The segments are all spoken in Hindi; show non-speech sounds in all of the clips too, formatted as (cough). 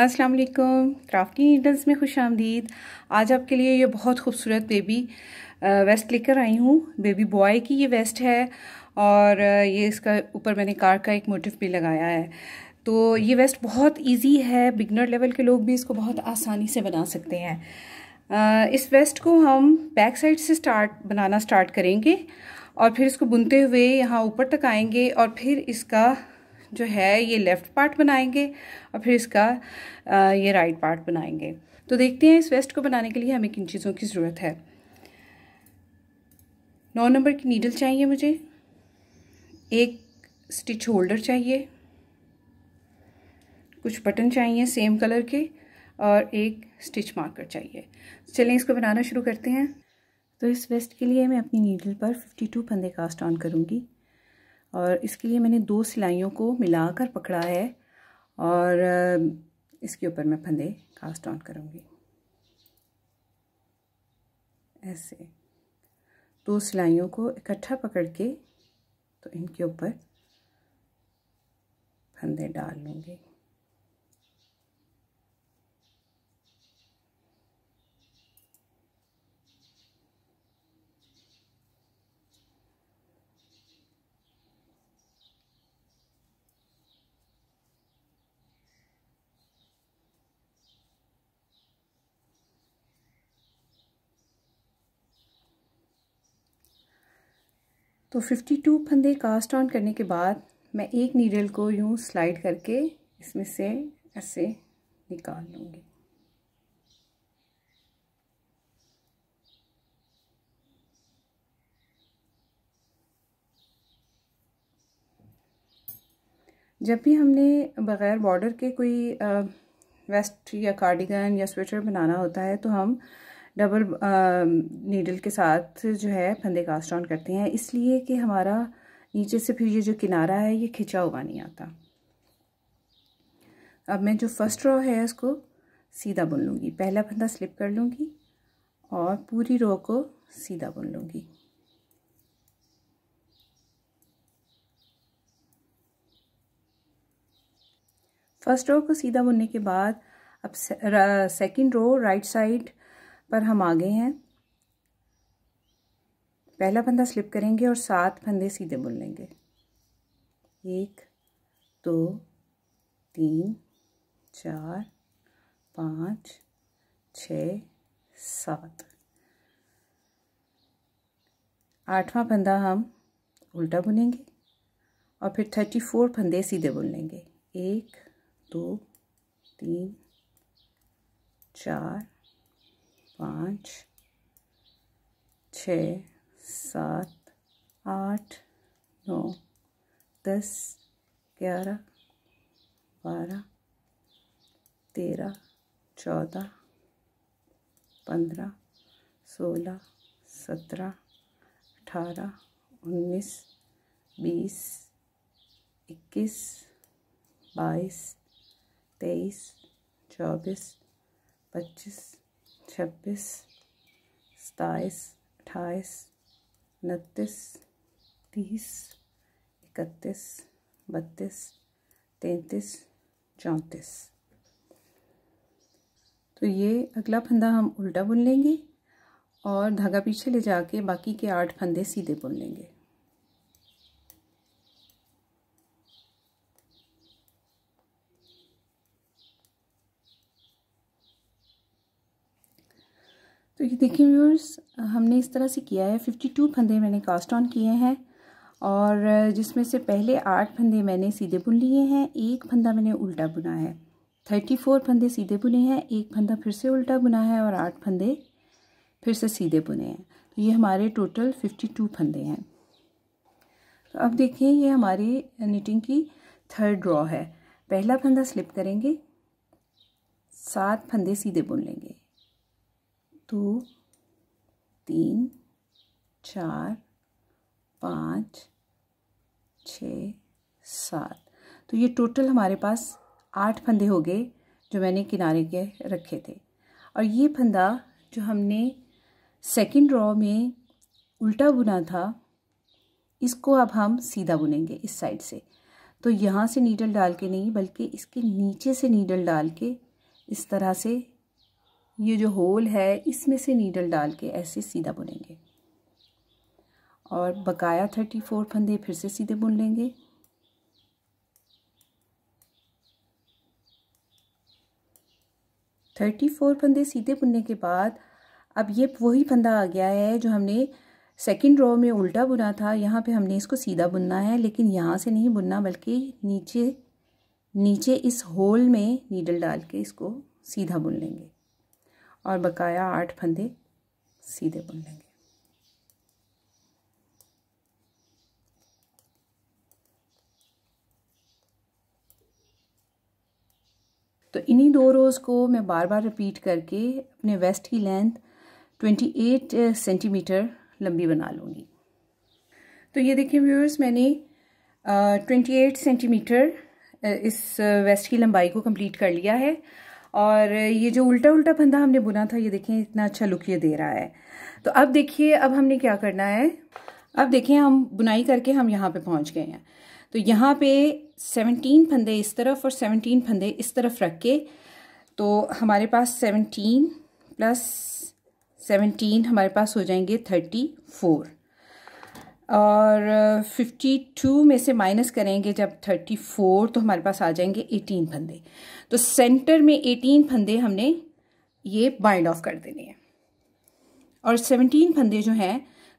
अस्सलाम वालेकुम क्राफ्टी नीडल्स में खुश आमदीद आज आपके लिए ये बहुत खूबसूरत बेबी वेस्ट लेकर आई हूँ बेबी बॉय की ये वेस्ट है और ये इसका ऊपर मैंने कार का एक मोटिव भी लगाया है तो ये वेस्ट बहुत इजी है बिगनर लेवल के लोग भी इसको बहुत आसानी से बना सकते हैं इस वेस्ट को हम बैक साइड से स्टार्ट बनाना स्टार्ट करेंगे और फिर इसको बुनते हुए यहाँ ऊपर तक आएंगे और फिर इसका जो है ये लेफ़्ट पार्ट बनाएंगे और फिर इसका ये राइट पार्ट बनाएंगे तो देखते हैं इस वेस्ट को बनाने के लिए हमें किन चीज़ों की ज़रूरत है नौ नंबर की नीडल चाहिए मुझे एक स्टिच होल्डर चाहिए कुछ बटन चाहिए सेम कलर के और एक स्टिच मार्कर चाहिए चलिए इसको बनाना शुरू करते हैं तो इस वेस्ट के लिए मैं अपनी नीडल पर 52 फंदे कास्ट ऑन करूँगी और इसके लिए मैंने दो सिलाइयों को मिलाकर पकड़ा है और इसके ऊपर मैं फंदे कास्ट ऑन करूँगी ऐसे दो सिलाइयों को इकट्ठा पकड़ के तो इनके ऊपर फंदे डाल लूँगी तो 52 फंदे कास्ट ऑन करने के बाद मैं एक नीडल को यूँ स्लाइड करके इसमें से ऐसे निकाल लूँगी जब भी हमने बग़ैर बॉर्डर के कोई वेस्ट या कार्डिगन या स्वेटर बनाना होता है तो हम डबल नीडल के साथ जो है फंदे कास्ट ऑन करते हैं इसलिए कि हमारा नीचे से फिर ये जो किनारा है ये खिंचा हुआ नहीं आता अब मैं जो फर्स्ट रो है उसको सीधा बुन लूँगी पहला फंदा स्लिप कर लूँगी और पूरी रो को सीधा बुन लूँगी फर्स्ट रो को सीधा बुनने के बाद अब सेकंड रो राइट साइड पर हम आगे हैं पहला फंदा स्लिप करेंगे और सात फंदे सीधे बुन लेंगे एक दो तीन चार पाँच छ सात आठवां फंदा हम उल्टा बुनेंगे और फिर थर्टी फोर फंदे सीधे बुन लेंगे एक दो तीन चार पाँच छ सात आठ नौ दस ग्यारह बारह तेरह चौदह पंद्रह सोलह सत्रह अठारह उन्नीस बीस इक्कीस बाईस तेईस चौबीस पच्चीस छब्बीस सताईस अट्ठाईस उनतीस तीस इकतीस बत्तीस तैंतीस चौंतीस तो ये अगला फंदा हम उल्टा बुन लेंगे और धागा पीछे ले जाके बाकी के आठ फंदे सीधे बुन लेंगे तो ये देखिए व्यूअर्स हमने इस तरह से किया है फिफ्टी टू फंदे मैंने कास्ट ऑन किए हैं और जिसमें से पहले आठ फंदे मैंने सीधे बुन लिए हैं एक फंदा मैंने उल्टा बुना है थर्टी फोर फंदे सीधे बुने हैं एक फंदा फिर से उल्टा बुना है और आठ फंदे फिर से सीधे बुने हैं तो ये हमारे टोटल फिफ्टी टू फंदे हैं तो अब देखें ये हमारी निटिंग की थर्ड ड्रॉ है पहला फंदा स्लिप करेंगे सात फंदे सीधे बुन लेंगे दो तीन चार पाँच छ सात तो ये टोटल हमारे पास आठ फंदे हो गए जो मैंने किनारे के रखे थे और ये फंदा जो हमने सेकंड रॉ में उल्टा बुना था इसको अब हम सीधा बुनेंगे इस साइड से तो यहाँ से नीडल डाल के नहीं बल्कि इसके नीचे से नीडल डाल के इस तरह से ये जो होल है इसमें से नीडल डाल के ऐसे सीधा बुनेंगे और बकाया थर्टी फोर फंदे फिर से सीधे बुन लेंगे थर्टी फोर फंदे सीधे बुनने के बाद अब ये वही फंदा आ गया है जो हमने सेकंड रो में उल्टा बुना था यहाँ पे हमने इसको सीधा बुनना है लेकिन यहाँ से नहीं बुनना बल्कि नीचे नीचे इस होल में नीडल डाल के इसको सीधा बुन लेंगे और बकाया आठ फंदे सीधे बुन लेंगे तो इन्हीं दो रोज़ को मैं बार बार रिपीट करके अपने वेस्ट की लेंथ 28 सेंटीमीटर लंबी बना लूँगी तो ये देखिए व्यूअर्स मैंने ट्वेंटी एट सेंटीमीटर इस वेस्ट uh, की लंबाई को कंप्लीट कर लिया है और ये जो उल्टा उल्टा फंदा हमने बुना था ये देखें इतना अच्छा लुक ये दे रहा है तो अब देखिए अब हमने क्या करना है अब देखिए हम बुनाई करके हम यहाँ पे पहुँच गए हैं तो यहाँ पे 17 फंदे इस तरफ और 17 फंदे इस तरफ रख के तो हमारे पास 17 प्लस 17 हमारे पास हो जाएंगे 34 और 52 में से माइनस करेंगे जब 34 तो हमारे पास आ जाएंगे 18 फंदे तो सेंटर में एटीन फंदे हमने ये बाइंड ऑफ कर देने हैं और सेवनटीन फंदे जो हैं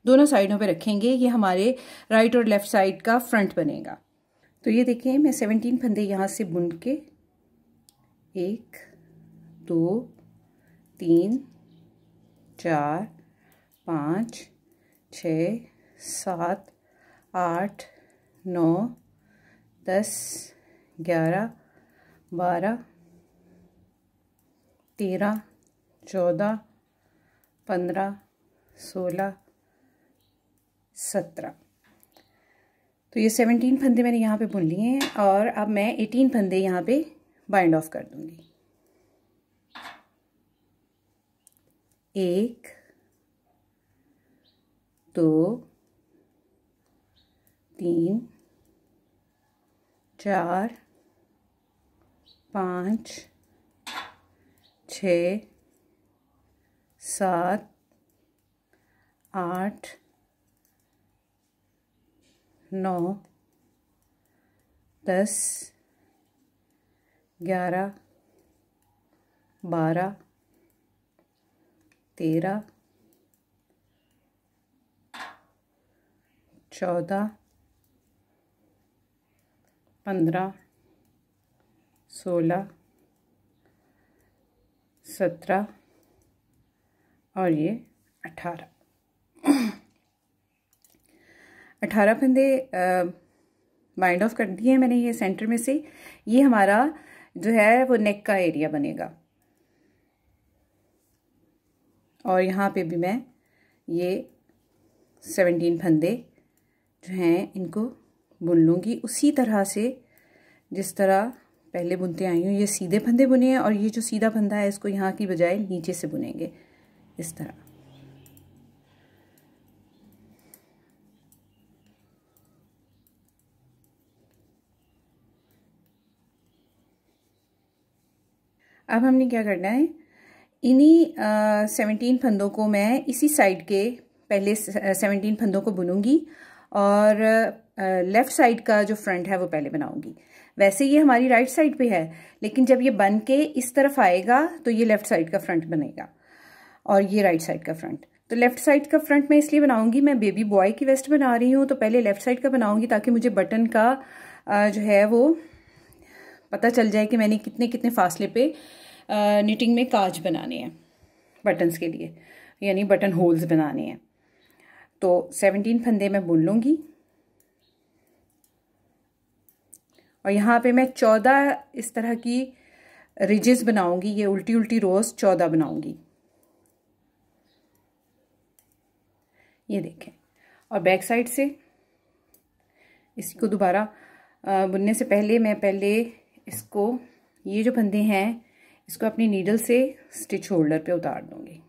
दोनों साइडों पे रखेंगे ये हमारे राइट और लेफ़्ट साइड का फ्रंट बनेगा तो ये देखें मैं सेवनटीन फंदे यहाँ से बुन के एक दो तीन चार पाँच छ सात आठ नौ दस ग्यारह बारह तेरह चौदह पंद्रह सोलह सत्रह तो ये सेवनटीन फंदे मैंने यहाँ पे बुन लिए हैं और अब मैं एटीन फंदे यहाँ पे बाइंड ऑफ कर दूँगी एक दो तीन चार पाँच छ सात आठ नौ दस ग्यारह बारह तेरह चौदह पंद्रह सोलह सत्रह और ये अठारह अठारह फंदे बाइंड ऑफ कर दिए मैंने ये सेंटर में से ये हमारा जो है वो नेक का एरिया बनेगा और यहाँ पे भी मैं ये सेवनटीन फंदे जो हैं इनको बुन लूँगी उसी तरह से जिस तरह पहले बुनते आई हूँ ये सीधे फंदे बुने हैं और ये जो सीधा फंदा है इसको यहाँ की बजाय नीचे से बुनेंगे इस तरह अब हमने क्या करना है इन्हीं सेवनटीन फंदों को मैं इसी साइड के पहले सेवनटीन फंदों को बुनूंगी और लेफ़्ट साइड का जो फ्रंट है वो पहले बनाऊंगी वैसे ये हमारी राइट साइड पे है लेकिन जब ये बन के इस तरफ आएगा तो ये लेफ्ट साइड का फ्रंट बनेगा और ये राइट साइड का फ्रंट तो लेफ्ट साइड का फ्रंट मैं इसलिए बनाऊंगी मैं बेबी बॉय की वेस्ट बना रही हूँ तो पहले लेफ्ट साइड का बनाऊंगी ताकि मुझे बटन का जो है वो पता चल जाए कि मैंने कितने कितने फासले पे निटिंग में काज बनाने हैं बटन्स के लिए यानी बटन होल्स बनाने हैं तो सेवनटीन फंदे मैं बुन लूँगी और यहाँ पे मैं चौदह इस तरह की रिजेस बनाऊंगी ये उल्टी उल्टी रोज चौदह बनाऊंगी ये देखें और बैक साइड से इसको दोबारा बुनने से पहले मैं पहले इसको ये जो फंदे हैं इसको अपनी नीडल से स्टिच होल्डर पे उतार दूंगी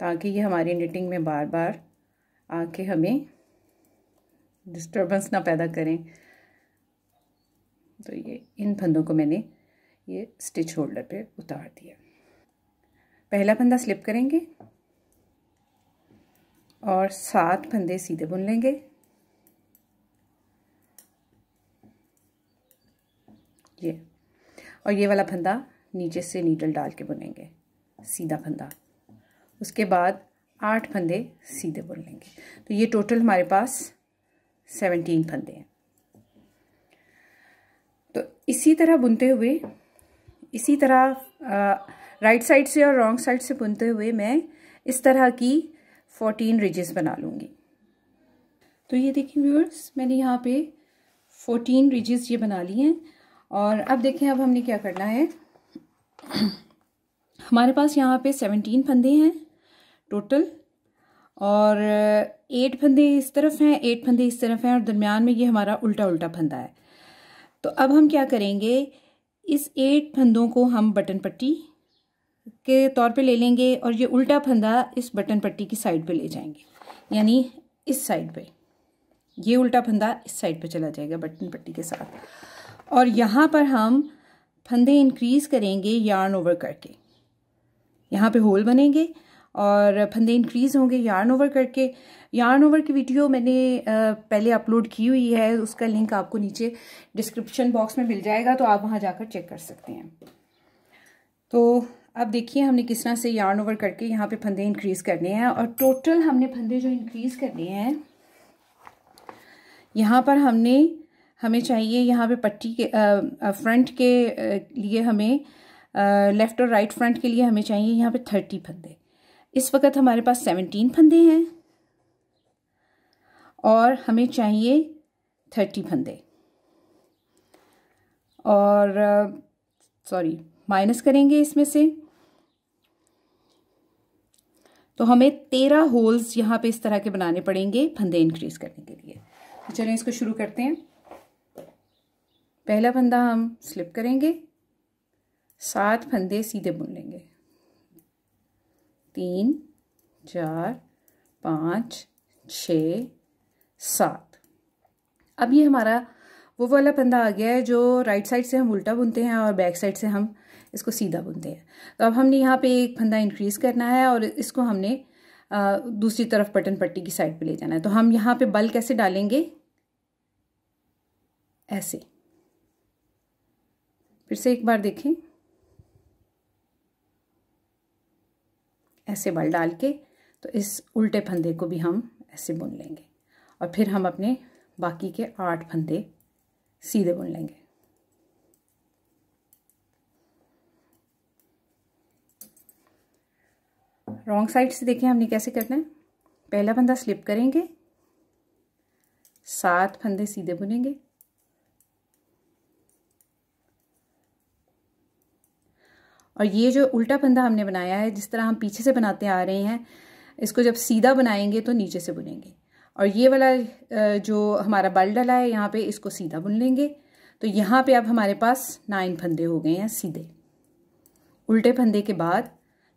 ताकि ये हमारी निटिंग में बार बार आके हमें डिस्टर्बेंस ना पैदा करें तो ये इन फंदों को मैंने ये स्टिच होल्डर पे उतार दिया पहला फंदा स्लिप करेंगे और सात फंदे सीधे बुन लेंगे ये और ये वाला फंदा नीचे से नीडल डाल के बुनेंगे सीधा फंदा उसके बाद आठ फंदे सीधे बुन लेंगे तो ये टोटल हमारे पास सेवनटीन फंदे हैं तो इसी तरह बुनते हुए इसी तरह राइट साइड से और रॉन्ग साइड से बुनते हुए मैं इस तरह की फोर्टीन रिजेस बना लूँगी तो ये देखिए व्यूअर्स मैंने यहाँ पे फोर्टीन रिजेस ये बना ली हैं और अब देखें अब हमने क्या करना है हमारे पास यहाँ पे सेवनटीन फंदे हैं टोटल और एट फंदे इस तरफ हैं एट फंदे इस तरफ हैं और दरमियान में ये हमारा उल्टा उल्टा फंदा है तो अब हम क्या करेंगे इस एट फंदों को हम बटन पट्टी के तौर पे ले लेंगे और ये उल्टा फंदा इस बटन पट्टी की साइड पे ले जाएंगे यानी इस साइड पे ये उल्टा फंदा इस साइड पे चला जाएगा बटन पट्टी के साथ और यहाँ पर हम फंदे इंक्रीज़ करेंगे यार्न ओवर करके यहाँ पे होल बनेंगे और फंदे इंक्रीज़ होंगे यार्न ओवर करके यार्न ओवर की वीडियो मैंने पहले अपलोड की हुई है उसका लिंक आपको नीचे डिस्क्रिप्शन बॉक्स में मिल जाएगा तो आप वहाँ जाकर चेक कर सकते हैं तो अब देखिए हमने किस तरह से यार्न ओवर करके यहाँ पे फंदे इंक्रीज़ करने हैं और टोटल हमने फंदे जो इंक्रीज़ करने हैं यहाँ पर हमने हमें चाहिए यहाँ पे पट्टी के फ्रंट के लिए हमें आ, लेफ़्ट और राइट फ्रंट के लिए हमें चाहिए यहाँ पे थर्टी फंदे इस वक्त हमारे पास सेवनटीन फंदे हैं और हमें चाहिए थर्टी फंदे और सॉरी माइनस करेंगे इसमें से तो हमें तेरह होल्स यहाँ पे इस तरह के बनाने पड़ेंगे फंदे इंक्रीज करने के लिए तो चलें इसको शुरू करते हैं पहला फंदा हम स्लिप करेंगे सात फंदे सीधे बुन लेंगे तीन चार पाँच छ सात अब ये हमारा वो वाला पंदा आ गया है जो राइट साइड से हम उल्टा बुनते हैं और बैक साइड से हम इसको सीधा बुनते हैं तो अब हमने यहाँ पे एक फंदा इंक्रीज़ करना है और इसको हमने आ, दूसरी तरफ बटन पट्टी की साइड पे ले जाना है तो हम यहाँ पे बल कैसे डालेंगे ऐसे फिर से एक बार देखें ऐसे बल डाल के तो इस उल्टे फंदे को भी हम ऐसे बुन लेंगे और फिर हम अपने बाकी के आठ फंदे सीधे बुन लेंगे रॉन्ग साइड से देखें हमने कैसे करना है पहला फंदा स्लिप करेंगे सात फंदे सीधे बुनेंगे और ये जो उल्टा फंदा हमने बनाया है जिस तरह हम पीछे से बनाते आ रहे हैं इसको जब सीधा बनाएंगे तो नीचे से बुनेंगे और ये वाला जो हमारा बल डला है यहाँ पे इसको सीधा बुन लेंगे तो यहाँ पे अब हमारे पास नाइन फंदे हो गए हैं सीधे उल्टे फंदे के बाद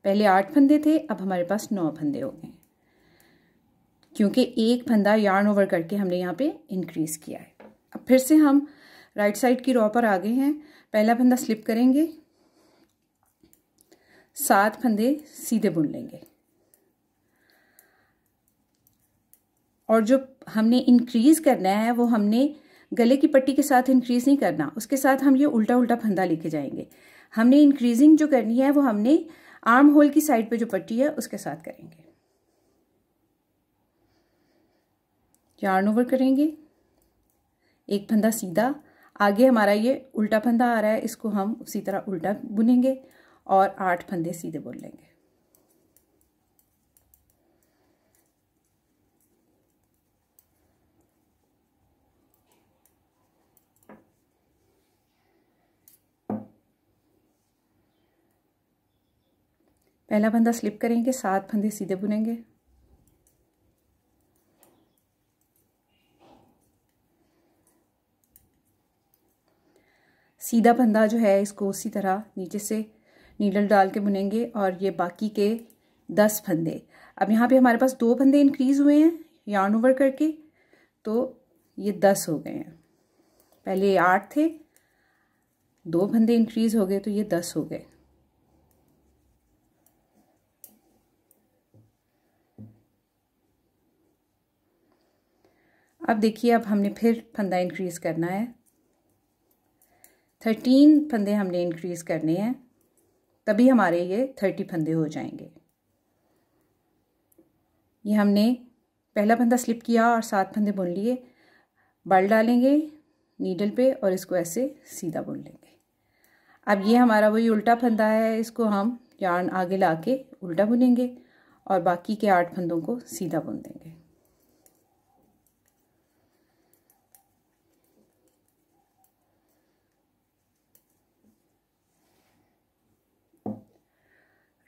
पहले आठ फंदे थे अब हमारे पास नौ फंदे हो गए क्योंकि एक फंदा यार्न ओवर करके हमने यहाँ पे इंक्रीज़ किया है अब फिर से हम राइट साइड की रॉ पर आ गए हैं पहला फंदा स्लिप करेंगे सात फंदे सीधे बुन लेंगे और जो हमने इंक्रीज करना है वो हमने गले की पट्टी के साथ इंक्रीज नहीं करना उसके साथ हम ये उल्टा उल्टा फंदा लेके जाएंगे हमने इंक्रीजिंग जो करनी है वो हमने आर्म होल की साइड पे जो पट्टी है उसके साथ करेंगे यार्न ओवर करेंगे एक फंदा सीधा आगे हमारा ये उल्टा फंदा आ रहा है इसको हम उसी तरह उल्टा बुनेंगे और आठ फंदे सीधे बुन लेंगे पहला फंदा स्लिप करेंगे सात फंदे सीधे बुनेंगे सीधा फंदा जो है इसको उसी तरह नीचे से नीडल डाल के बुनेंगे और ये बाकी के दस फंदे अब यहाँ पे हमारे पास दो फंदे इंक्रीज हुए हैं यार्न ओवर करके तो ये दस हो गए हैं पहले आठ थे दो फंदे इंक्रीज हो गए तो ये दस हो गए अब देखिए अब हमने फिर फंदा इंक्रीज़ करना है थर्टीन फंदे हमने इंक्रीज़ करने हैं तभी हमारे ये थर्टी फंदे हो जाएंगे ये हमने पहला फंदा स्लिप किया और सात फंदे बुन लिए बल डालेंगे नीडल पे और इसको ऐसे सीधा बुन लेंगे अब ये हमारा वही उल्टा फंदा है इसको हम यार्न आगे ला के उल्टा बुनेंगे और बाकी के आठ फंदों को सीधा बुन देंगे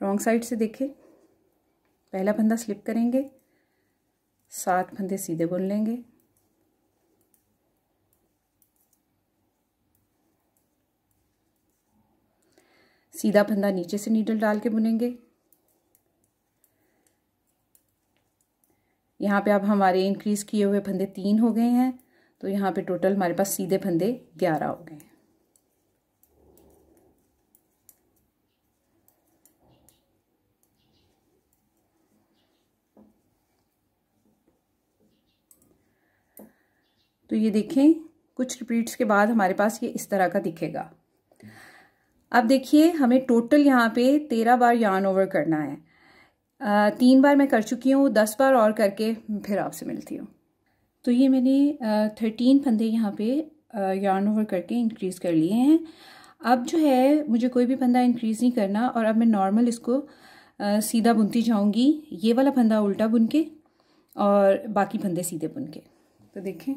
रॉन्ग साइड से देखें पहला फंदा स्लिप करेंगे सात फंदे सीधे बुन लेंगे सीधा फंदा नीचे से नीडल डाल के बुनेंगे यहाँ पे अब हमारे इंक्रीज़ किए हुए फंदे तीन हो गए हैं तो यहाँ पे टोटल हमारे पास सीधे फंदे ग्यारह हो गए हैं तो ये देखें कुछ रिपीट्स के बाद हमारे पास ये इस तरह का दिखेगा अब देखिए हमें टोटल यहाँ पे तेरह बार यान ओवर करना है आ, तीन बार मैं कर चुकी हूँ दस बार और करके फिर आपसे मिलती हूँ तो ये मैंने थर्टीन फंदे यहाँ पे यान ओवर करके इंक्रीज़ कर लिए हैं अब जो है मुझे कोई भी फंदा इंक्रीज़ नहीं करना और अब मैं नॉर्मल इसको आ, सीधा बुनती जाऊँगी ये वाला फंदा उल्टा बुन के और बाकी फंदे सीधे बुन के तो देखें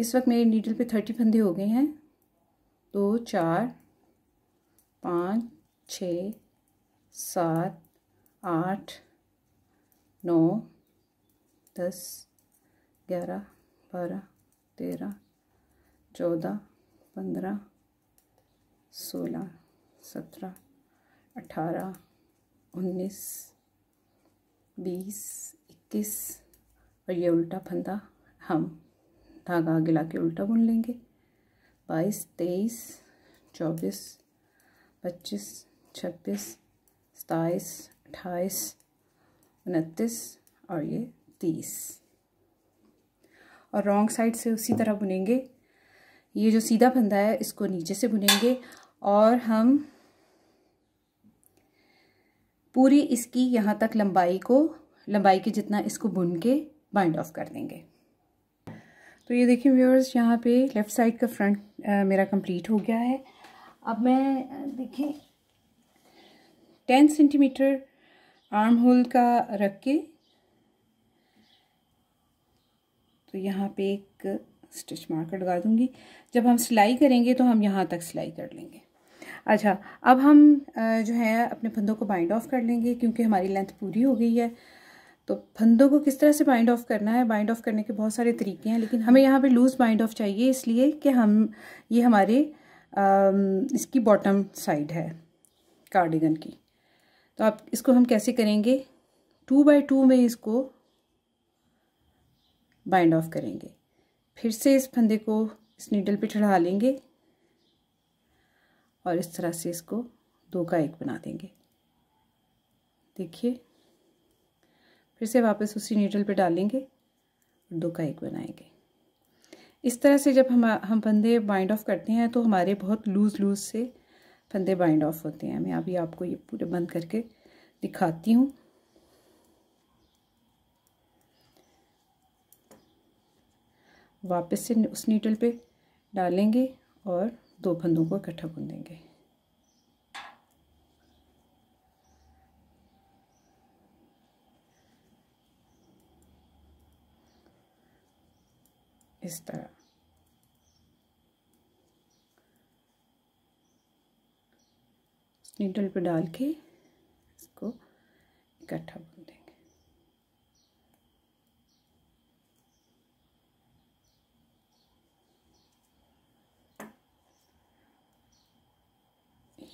इस वक्त मेरी नीडल पे थर्टी फंदे हो गए हैं दो चार पाँच छ सात आठ नौ दस ग्यारह बारह तेरह चौदह पंद्रह सोलह सत्रह अठारह उन्नीस बीस इक्कीस और ये उल्टा फंदा हम धागा आगे ला के उल्टा बुन लेंगे बाईस तेईस चौबीस पच्चीस छब्बीस सताईस अट्ठाईस उनतीस और ये तीस और रॉन्ग साइड से उसी तरह बुनेंगे ये जो सीधा फंदा है इसको नीचे से बुनेंगे और हम पूरी इसकी यहाँ तक लंबाई को लंबाई के जितना इसको बुन के बाइंड ऑफ कर देंगे तो ये देखिए व्यूअर्स यहाँ पे लेफ़्ट साइड का फ्रंट मेरा कंप्लीट हो गया है अब मैं देखें टेन सेंटीमीटर आर्म होल का रख के तो यहाँ पे एक स्टिच मार्कर लगा दूँगी जब हम सिलाई करेंगे तो हम यहाँ तक सिलाई कर लेंगे अच्छा अब हम जो है अपने फंदों को बाइंड ऑफ कर लेंगे क्योंकि हमारी लेंथ पूरी हो गई है तो फंदों को किस तरह से बाइंड ऑफ करना है बाइंड ऑफ करने के बहुत सारे तरीके हैं लेकिन हमें यहाँ पे लूज़ बाइंड ऑफ चाहिए इसलिए कि हम ये हमारे आ, इसकी बॉटम साइड है कार्डिगन की तो आप इसको हम कैसे करेंगे टू बाई टू में इसको बाइंड ऑफ करेंगे फिर से इस फंदे को इस नीडल पे चढ़ा लेंगे और इस तरह से इसको दो का एक बना देंगे देखिए फिर से वापस उसी नीडल पे डालेंगे दो का एक बनाएंगे इस तरह से जब हम हम फंदे बाइंड ऑफ करते हैं तो हमारे बहुत लूज़ लूज़ से फंदे बाइंड ऑफ होते हैं मैं अभी आपको ये पूरे बंद करके दिखाती हूँ वापस से उस नीडल पे डालेंगे और दो फंदों को इकट्ठा बुन देंगे इस तरह नीडल पे डाल के इसको इकट्ठा बुन देंगे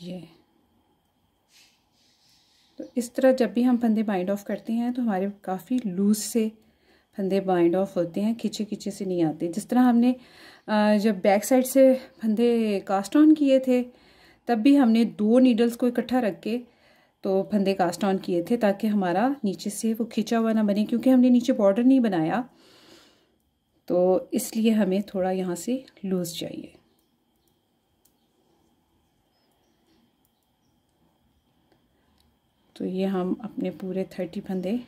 ये तो इस तरह जब भी हम फंदे बाइंड ऑफ करते हैं तो हमारे काफ़ी लूज से फंदे बाइंड ऑफ होते हैं खींचे खींचे से नहीं आते जिस तरह हमने जब बैक साइड से फंदे कास्ट ऑन किए थे तब भी हमने दो नीडल्स को इकट्ठा रख के तो फंदे कास्ट ऑन किए थे ताकि हमारा नीचे से वो खींचा हुआ ना बने क्योंकि हमने नीचे बॉर्डर नहीं बनाया तो इसलिए हमें थोड़ा यहाँ से लूज़ चाहिए तो ये हम अपने पूरे थर्टी फंदे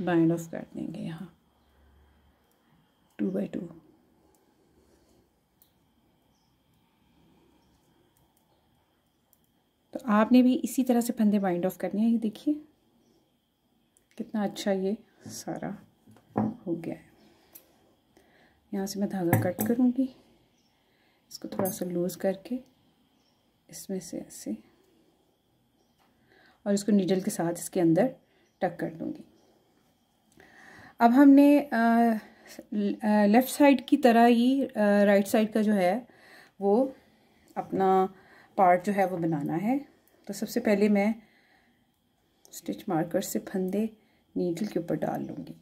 बाइंड ऑफ कर देंगे यहाँ टू बाई टू तो आपने भी इसी तरह से फंदे बाइंड ऑफ करने हैं ये देखिए कितना अच्छा ये सारा हो गया है यहाँ से मैं धागा कट करूँगी इसको थोड़ा सा लूज़ करके इसमें से ऐसे और इसको नीडल के साथ इसके अंदर टक कर दूँगी अब हमने लेफ़्ट साइड की तरह ही राइट साइड का जो है वो अपना पार्ट जो है वो बनाना है तो सबसे पहले मैं स्टिच मार्कर से फंदे नीडल के ऊपर डाल लूँगी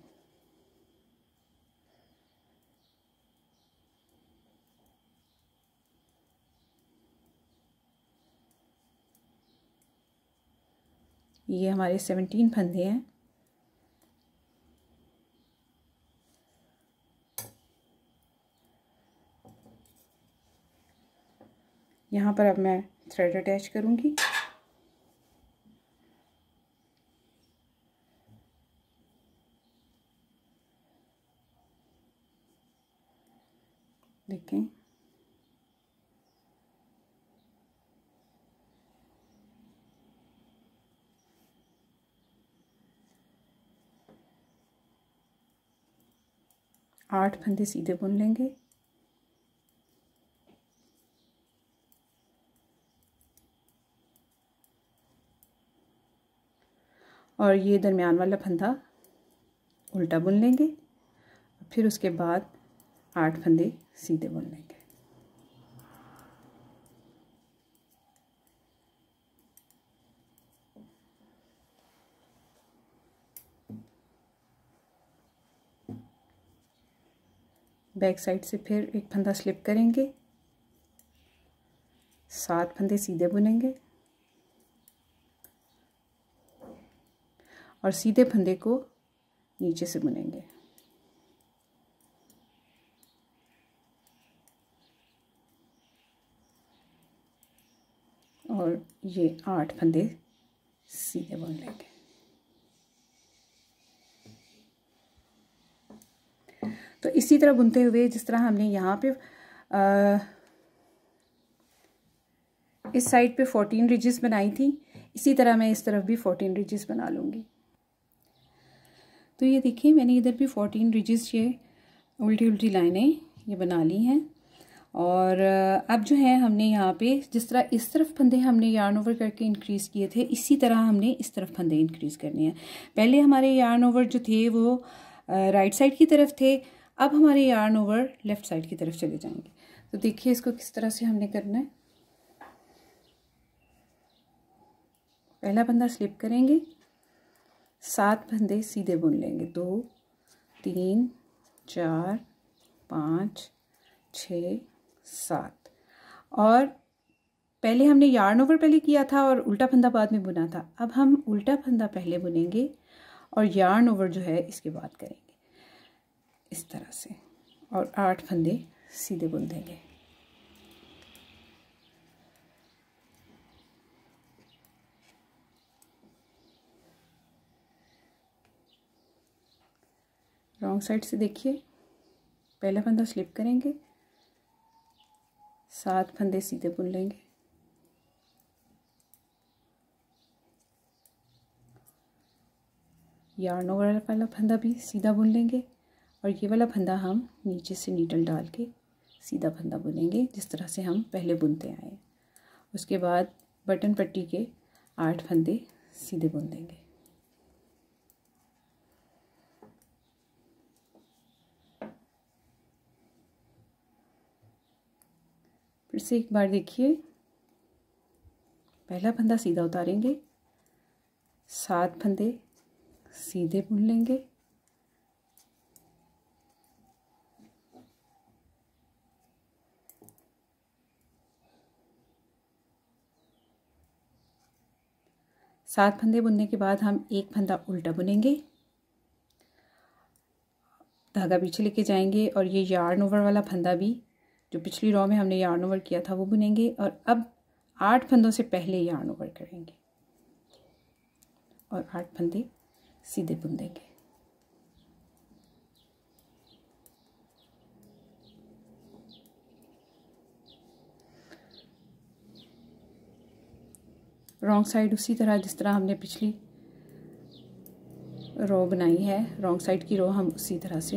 ये हमारे सेवनटीन फंदे हैं यहाँ पर अब मैं थ्रेड अटैच करूँगी देखें आठ फंदे सीधे बुन लेंगे और ये दरमियान वाला फंदा उल्टा बुन लेंगे फिर उसके बाद आठ फंदे सीधे बुन लेंगे बैक साइड से फिर एक फंदा स्लिप करेंगे सात फंदे सीधे बुनेंगे और सीधे फंदे को नीचे से बुनेंगे और ये आठ फंदे सीधे बुन लेंगे तो इसी तरह बुनते हुए जिस तरह हमने यहाँ पे आ, इस साइड पे फोर्टीन रिजिस बनाई थी इसी तरह मैं इस तरफ भी फोर्टीन रिजिस बना लूँगी तो ये देखिए मैंने इधर भी फोर्टीन रिजिस ये उल्टी उल्टी लाइनें ये बना ली हैं और अब जो है हमने यहाँ पे जिस तरह इस तरफ फंदे हमने यार्न ओवर करके इंक्रीज़ किए थे इसी तरह हमने इस तरफ फंदे इंक्रीज़ करने हैं पहले हमारे यार्न ओवर जो थे वो राइट साइड की तरफ थे अब हमारे यार्न ओवर लेफ़्ट साइड की तरफ चले जाएंगे तो देखिए इसको किस तरह से हमने करना है पहला बंदा स्लिप करेंगे सात फंदे सीधे बुन लेंगे दो तीन चार पाँच छ सात और पहले हमने यार्न ओवर पहले किया था और उल्टा फंदा बाद में बुना था अब हम उल्टा फंदा पहले बुनेंगे और यार्न ओवर जो है इसके बाद करेंगे इस तरह से और आठ फंदे सीधे बुन देंगे रॉन्ग साइड से देखिए पहला फंदा स्लिप करेंगे सात फंदे सीधे बुन लेंगे यार्नों वाला फंदा भी सीधा बुन लेंगे और ये वाला फंदा हम नीचे से नीडल डाल के सीधा फंदा बुनेंगे जिस तरह से हम पहले बुनते आए उसके बाद बटन पट्टी के आठ फंदे सीधे बुन देंगे फिर से एक बार देखिए पहला फंदा सीधा उतारेंगे सात फंदे सीधे बुन लेंगे सात फंदे बुनने के बाद हम एक फंदा उल्टा बुनेंगे धागा पीछे लेके जाएंगे और ये यार्न ओवर वाला फंदा भी जो पिछली रॉ में हमने यार्न ओवर किया था वो बुनेंगे और अब आठ फंदों से पहले यार्न ओवर करेंगे और आठ फंदे सीधे बुन देंगे रॉन्ग साइड उसी तरह जिस तरह हमने पिछली रो बनाई है रॉन्ग साइड की रो हम उसी तरह से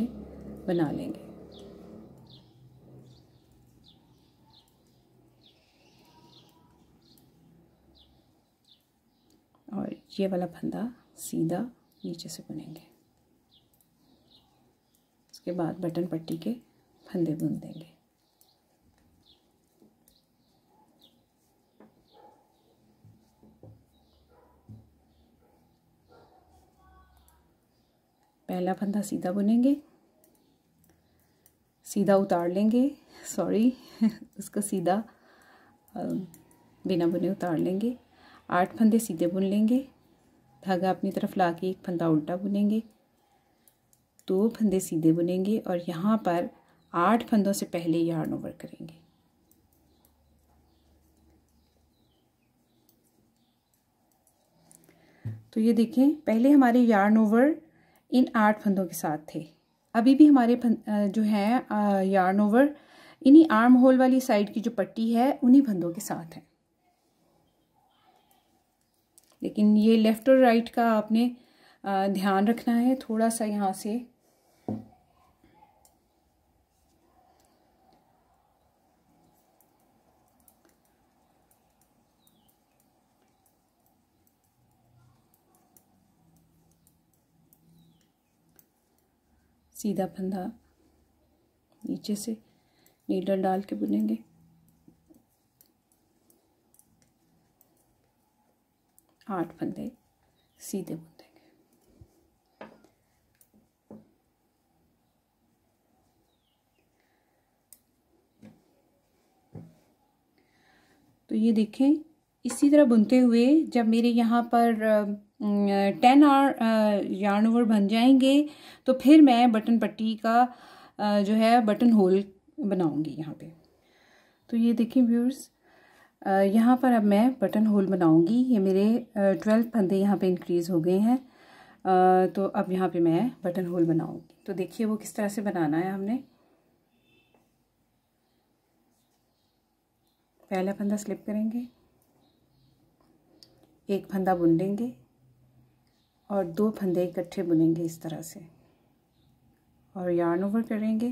बना लेंगे ये वाला फंदा सीधा नीचे से बुनेंगे उसके बाद बटन पट्टी के फंदे बुन देंगे पहला फंदा सीधा बुनेंगे सीधा उतार लेंगे सॉरी (laughs) उसको सीधा बिना बुने उतार लेंगे आठ फंदे सीधे बुन लेंगे धागा अपनी तरफ ला के एक फंदा उल्टा बुनेंगे दो फंदे सीधे बुनेंगे और यहाँ पर आठ फंदों से पहले यार्न ओवर करेंगे तो ये देखें पहले हमारे यार्न ओवर इन आठ फंदों के साथ थे अभी भी हमारे जो हैं यार्न ओवर इन्हीं आर्म होल वाली साइड की जो पट्टी है उन्हीं फंदों के साथ है लेकिन ये लेफ़्ट और राइट का आपने ध्यान रखना है थोड़ा सा यहाँ से सीधा फंदा नीचे से नीडल डाल के बुनेंगे आठ फंदे सीधे बुन तो ये देखें इसी तरह बुनते हुए जब मेरे यहाँ पर टेन और यार्न ओवर बन जाएंगे तो फिर मैं बटन पट्टी का जो है बटन होल बनाऊंगी यहाँ पे तो ये देखें व्यूअर्स यहाँ पर अब मैं बटन होल बनाऊँगी ये मेरे ट्वेल्व फंदे यहाँ पे इंक्रीज़ हो गए हैं तो अब यहाँ पे मैं बटन होल बनाऊँगी तो देखिए वो किस तरह से बनाना है हमने पहला फंदा स्लिप करेंगे एक फंदा बुन लेंगे और दो फंदे इकट्ठे बुनेंगे इस तरह से और यार्न ओवर करेंगे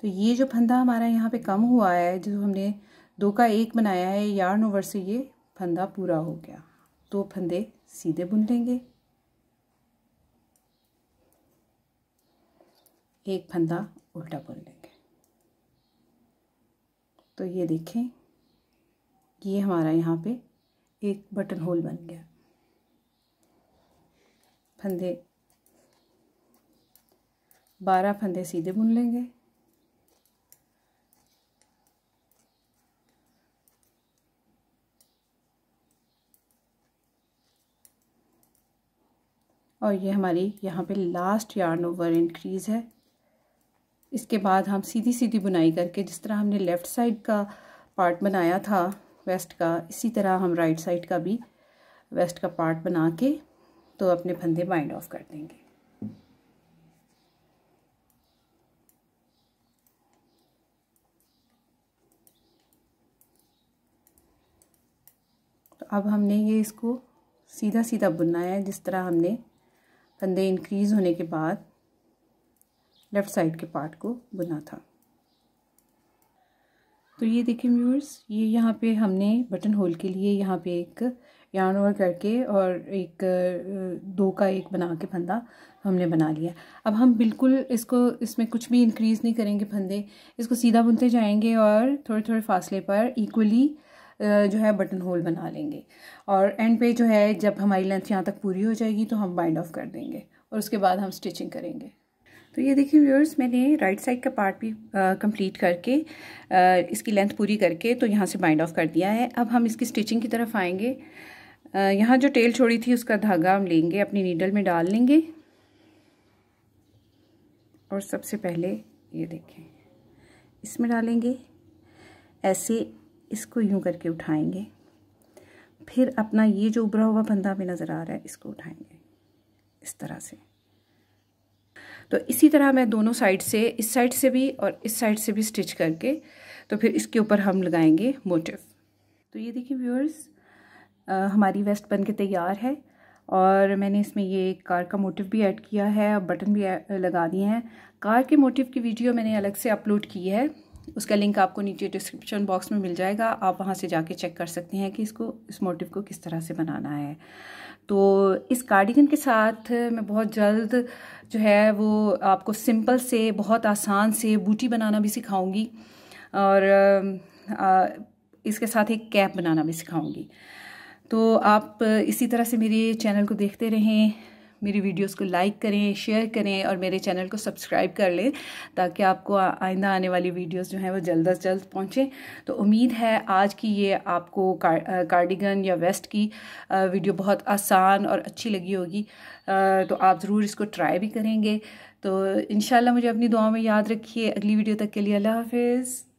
तो ये जो फंदा हमारा यहाँ पे कम हुआ है जो हमने दो का एक बनाया है यार्न ओवर से ये फंदा पूरा हो गया दो तो फंदे सीधे बुन लेंगे एक फंदा उल्टा बुन लेंगे तो ये देखें ये हमारा यहाँ पे एक बटन होल बन गया फंदे बारह फंदे सीधे बुन लेंगे और ये हमारी यहाँ पे लास्ट यार्न ओवर इंक्रीज है इसके बाद हम सीधी सीधी बुनाई करके जिस तरह हमने लेफ़्ट साइड का पार्ट बनाया था वेस्ट का इसी तरह हम राइट right साइड का भी वेस्ट का पार्ट बना के तो अपने फंदे बाइंड ऑफ कर देंगे तो अब हमने ये इसको सीधा सीधा बुनना है जिस तरह हमने फंदे इंक्रीज़ होने के बाद लेफ़्ट साइड के पार्ट को बुना था तो ये देखिए व्यूअर्स ये यहाँ पे हमने बटन होल के लिए यहाँ पे एक यान ओवर करके और एक दो का एक बना के फंदा हमने बना लिया अब हम बिल्कुल इसको इसमें कुछ भी इंक्रीज़ नहीं करेंगे फंदे इसको सीधा बुनते जाएंगे और थोड़े थोड़े फासले पर इक्वली जो है बटन होल बना लेंगे और एंड पे जो है जब हमारी लेंथ यहाँ तक पूरी हो जाएगी तो हम बाइंड ऑफ कर देंगे और उसके बाद हम स्टिचिंग करेंगे तो ये देखिए व्यूअर्स मैंने राइट साइड का पार्ट भी कंप्लीट करके आ, इसकी लेंथ पूरी करके तो यहाँ से बाइंड ऑफ कर दिया है अब हम इसकी स्टिचिंग की तरफ आएंगे यहाँ जो टेल छोड़ी थी उसका धागा हम लेंगे अपनी नीडल में डाल लेंगे और सबसे पहले ये देखें इसमें डालेंगे ऐसे इसको यूं करके उठाएंगे फिर अपना ये जो उभरा हुआ बंदा हमें नज़र आ रहा है इसको उठाएंगे इस तरह से तो इसी तरह मैं दोनों साइड से इस साइड से भी और इस साइड से भी स्टिच करके तो फिर इसके ऊपर हम लगाएंगे मोटिव तो ये देखिए व्यूअर्स हमारी वेस्ट बन के तैयार है और मैंने इसमें ये कार का मोटिव भी ऐड किया है और बटन भी लगा दिए हैं कार के मोटिव की वीडियो मैंने अलग से अपलोड की है उसका लिंक आपको नीचे डिस्क्रिप्शन बॉक्स में मिल जाएगा आप वहाँ से जाके चेक कर सकते हैं कि इसको इस मोटिव को किस तरह से बनाना है तो इस कार्डिगन के साथ मैं बहुत जल्द जो है वो आपको सिंपल से बहुत आसान से बूटी बनाना भी सिखाऊंगी और इसके साथ एक कैप बनाना भी सिखाऊंगी तो आप इसी तरह से मेरे चैनल को देखते रहें मेरी वीडियोस को लाइक करें शेयर करें और मेरे चैनल को सब्सक्राइब कर लें ताकि आपको आइंदा आने वाली वीडियोस जो हैं वो जल्द अज जल्द पहुँचें तो उम्मीद है आज की ये आपको कार, कार्डिगन या वेस्ट की वीडियो बहुत आसान और अच्छी लगी होगी तो आप ज़रूर इसको ट्राई भी करेंगे तो इन मुझे अपनी दुआ में याद रखिए अगली वीडियो तक के लिए अल्लाह हाफिज़